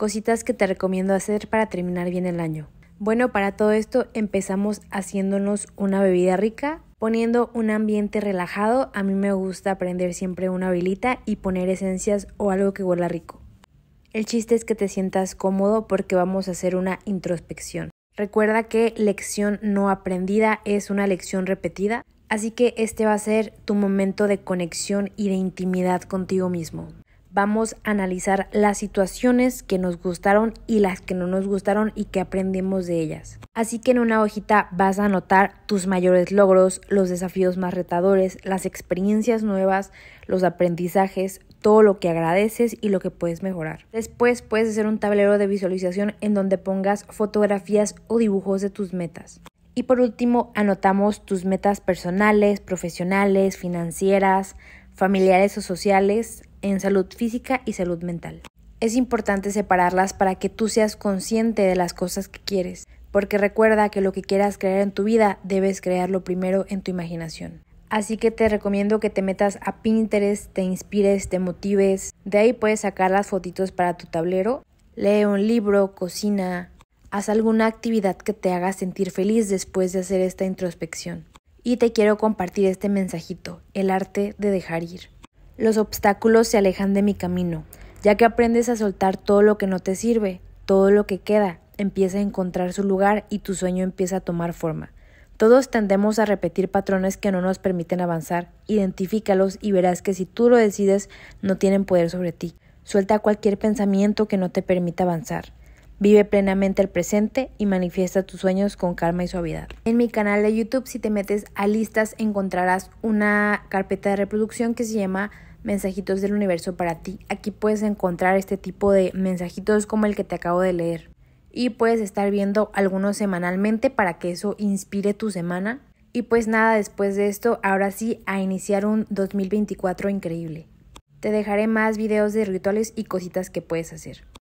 cositas que te recomiendo hacer para terminar bien el año. Bueno, para todo esto empezamos haciéndonos una bebida rica, poniendo un ambiente relajado. A mí me gusta prender siempre una velita y poner esencias o algo que huela rico. El chiste es que te sientas cómodo porque vamos a hacer una introspección. Recuerda que lección no aprendida es una lección repetida, así que este va a ser tu momento de conexión y de intimidad contigo mismo vamos a analizar las situaciones que nos gustaron y las que no nos gustaron y que aprendimos de ellas. Así que en una hojita vas a anotar tus mayores logros, los desafíos más retadores, las experiencias nuevas, los aprendizajes, todo lo que agradeces y lo que puedes mejorar. Después puedes hacer un tablero de visualización en donde pongas fotografías o dibujos de tus metas. Y por último, anotamos tus metas personales, profesionales, financieras, familiares o sociales, en salud física y salud mental. Es importante separarlas para que tú seas consciente de las cosas que quieres, porque recuerda que lo que quieras crear en tu vida debes crearlo primero en tu imaginación. Así que te recomiendo que te metas a Pinterest, te inspires, te motives. De ahí puedes sacar las fotitos para tu tablero. Lee un libro, cocina, haz alguna actividad que te haga sentir feliz después de hacer esta introspección. Y te quiero compartir este mensajito, el arte de dejar ir. Los obstáculos se alejan de mi camino, ya que aprendes a soltar todo lo que no te sirve, todo lo que queda, empieza a encontrar su lugar y tu sueño empieza a tomar forma. Todos tendemos a repetir patrones que no nos permiten avanzar. Identifícalos y verás que si tú lo decides, no tienen poder sobre ti. Suelta cualquier pensamiento que no te permita avanzar. Vive plenamente el presente y manifiesta tus sueños con calma y suavidad. En mi canal de YouTube, si te metes a listas, encontrarás una carpeta de reproducción que se llama Mensajitos del Universo para ti. Aquí puedes encontrar este tipo de mensajitos como el que te acabo de leer. Y puedes estar viendo algunos semanalmente para que eso inspire tu semana. Y pues nada, después de esto, ahora sí, a iniciar un 2024 increíble. Te dejaré más videos de rituales y cositas que puedes hacer.